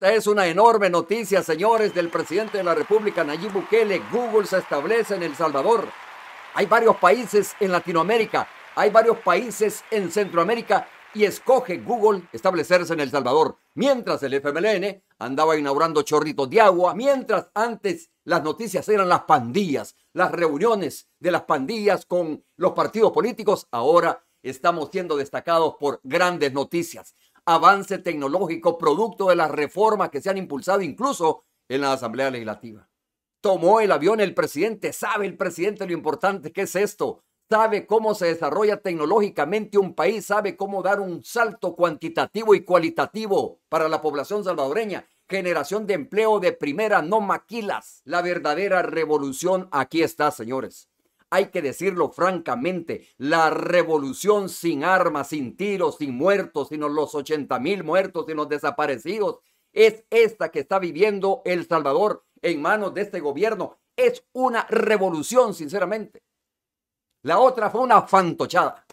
Esta es una enorme noticia, señores, del presidente de la República, Nayib Bukele. Google se establece en El Salvador. Hay varios países en Latinoamérica, hay varios países en Centroamérica y escoge Google establecerse en El Salvador. Mientras el FMLN andaba inaugurando chorritos de agua, mientras antes las noticias eran las pandillas, las reuniones de las pandillas con los partidos políticos, ahora estamos siendo destacados por grandes noticias avance tecnológico producto de las reformas que se han impulsado incluso en la Asamblea Legislativa. Tomó el avión el presidente, sabe el presidente lo importante que es esto, sabe cómo se desarrolla tecnológicamente un país, sabe cómo dar un salto cuantitativo y cualitativo para la población salvadoreña. Generación de empleo de primera, no maquilas. La verdadera revolución aquí está, señores. Hay que decirlo francamente, la revolución sin armas, sin tiros, sin muertos, sino los 80 mil muertos, y los desaparecidos, es esta que está viviendo El Salvador en manos de este gobierno. Es una revolución, sinceramente. La otra fue una fantochada.